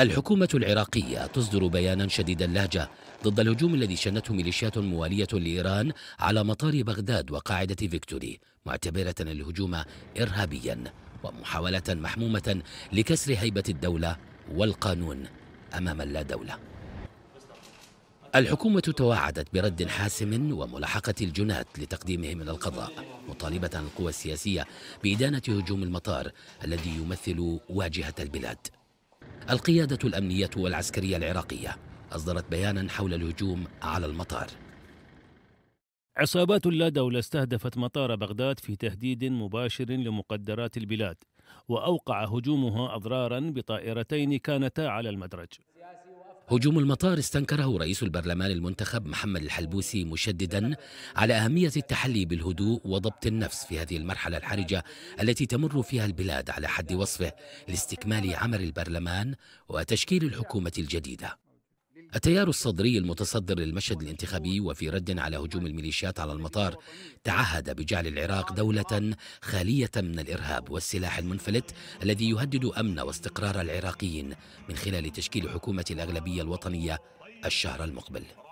الحكومة العراقية تصدر بيانا شديد اللهجة ضد الهجوم الذي شنته ميليشيات موالية لإيران على مطار بغداد وقاعدة فيكتوري معتبرة الهجوم إرهابيا ومحاولة محمومة لكسر هيبة الدولة والقانون أمام اللا دولة الحكومة توعدت برد حاسم وملاحقة الجنات لتقديمهم إلى القضاء مطالبة القوى السياسية بإدانة هجوم المطار الذي يمثل واجهة البلاد القيادة الأمنية والعسكرية العراقية أصدرت بيانا حول الهجوم على المطار عصابات لا دولة استهدفت مطار بغداد في تهديد مباشر لمقدرات البلاد وأوقع هجومها أضرارا بطائرتين كانتا على المدرج هجوم المطار استنكره رئيس البرلمان المنتخب محمد الحلبوسي مشددا على أهمية التحلي بالهدوء وضبط النفس في هذه المرحلة الحرجة التي تمر فيها البلاد على حد وصفه لاستكمال عمل البرلمان وتشكيل الحكومة الجديدة التيار الصدري المتصدر للمشهد الانتخابي وفي رد على هجوم الميليشيات على المطار تعهد بجعل العراق دولة خالية من الإرهاب والسلاح المنفلت الذي يهدد أمن واستقرار العراقيين من خلال تشكيل حكومة الأغلبية الوطنية الشهر المقبل